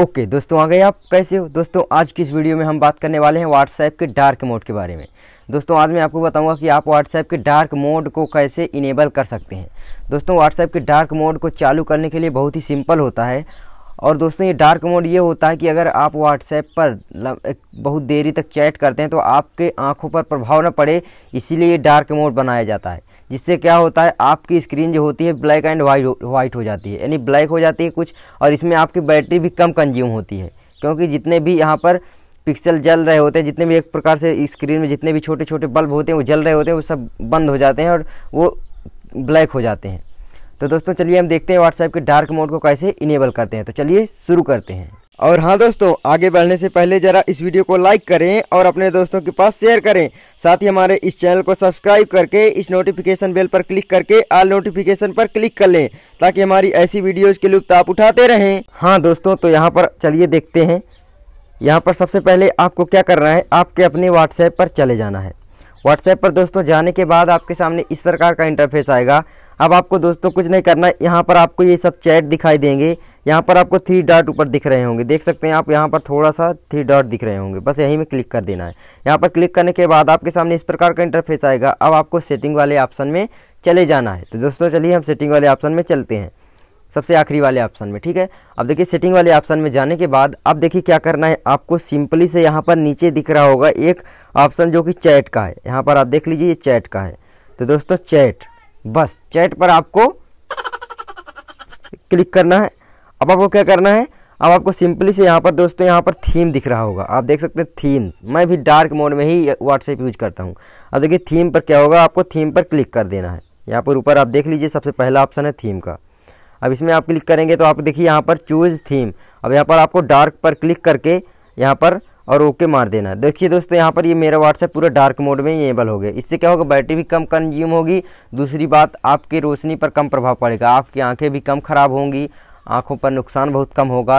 okay दोस्तों आ गए आप कैसे हो दोस्तों आज की इस वीडियो में हम बात करने वाले हैं व्हाट्सएप के डार्क मोड के बारे में दोस्तों आज मैं आपको बताऊंगा कि आप व्हाट्सएप के डार्क मोड को कैसे इनेबल कर सकते हैं दोस्तों व्हाट्सएप के डार्क मोड को चालू करने के लिए बहुत ही सिंपल होता है और दोस्तों ये डार्क मोड ये होता है कि अगर आप व्हाट्सएप पर बहुत देरी तक चैट करते हैं तो आपके आँखों पर प्रभाव न पड़े इसीलिए ये डार्क मोड बनाया जाता है जिससे क्या होता है आपकी स्क्रीन जो होती है ब्लैक एंड वाइट वाइट हो जाती है यानी ब्लैक हो जाती है कुछ और इसमें आपकी बैटरी भी कम कंज्यूम होती है क्योंकि जितने भी यहाँ पर पिक्सल जल रहे होते हैं जितने भी एक प्रकार से स्क्रीन में जितने भी छोटे छोटे बल्ब होते हैं वो जल रहे होते हैं वो सब बंद हो जाते हैं और वो ब्लैक हो जाते हैं तो दोस्तों चलिए हम देखते हैं व्हाट्सएप के डार्क मोड को कैसे इनेबल करते हैं तो चलिए शुरू करते हैं और हाँ दोस्तों आगे बढ़ने से पहले ज़रा इस वीडियो को लाइक करें और अपने दोस्तों के पास शेयर करें साथ ही हमारे इस चैनल को सब्सक्राइब करके इस नोटिफिकेशन बेल पर क्लिक करके आल नोटिफिकेशन पर क्लिक कर लें ताकि हमारी ऐसी वीडियोस के लुप्त आप उठाते रहें हाँ दोस्तों तो यहाँ पर चलिए देखते हैं यहाँ पर सबसे पहले आपको क्या करना है आपके अपने व्हाट्सएप पर चले जाना है व्हाट्सएप पर दोस्तों जाने के बाद आपके सामने इस प्रकार का इंटरफेस आएगा अब आपको दोस्तों कुछ नहीं करना यहाँ पर आपको ये सब चैट दिखाई देंगे यहाँ पर आपको थ्री डॉट ऊपर दिख रहे होंगे देख सकते हैं आप यहाँ पर थोड़ा सा थ्री डॉट दिख रहे होंगे बस यहीं में क्लिक कर देना है यहाँ पर क्लिक करने के बाद आपके सामने इस प्रकार का इंटरफेस आएगा अब आपको सेटिंग वाले ऑप्शन में चले जाना है तो दोस्तों चलिए हम सेटिंग वाले ऑप्शन में चलते हैं सबसे आखिरी वाले ऑप्शन में ठीक है अब देखिए सेटिंग वाले ऑप्शन में जाने के बाद अब देखिए क्या करना है आपको सिंपली से यहाँ पर नीचे दिख रहा होगा एक ऑप्शन जो कि चैट का है यहाँ पर आप देख लीजिए ये चैट का है तो दोस्तों चैट बस चैट पर आपको क्लिक करना है अब आपको क्या करना है अब आपको सिंपली से यहाँ पर दोस्तों यहाँ पर थीम दिख रहा होगा आप देख सकते हैं थीम मैं भी डार्क मोड में ही व्हाट्सएप यूज करता हूँ अब देखिए थीम पर क्या होगा आपको थीम पर क्लिक कर देना है यहाँ पर ऊपर आप देख लीजिए सबसे पहला ऑप्शन है थीम का अब इसमें आप क्लिक करेंगे तो आप देखिए यहाँ पर चूज़ थीम अब यहाँ पर आपको डार्क पर क्लिक करके यहाँ पर और ओके मार देना देखिए दोस्तों यहाँ पर ये मेरा व्हाट्सएप पूरा डार्क मोड में इनेबल हो गया इससे क्या होगा बैटरी भी कम कंज्यूम होगी दूसरी बात आपकी रोशनी पर कम प्रभाव पड़ेगा आपकी आँखें भी कम खराब होंगी आँखों पर नुकसान बहुत कम होगा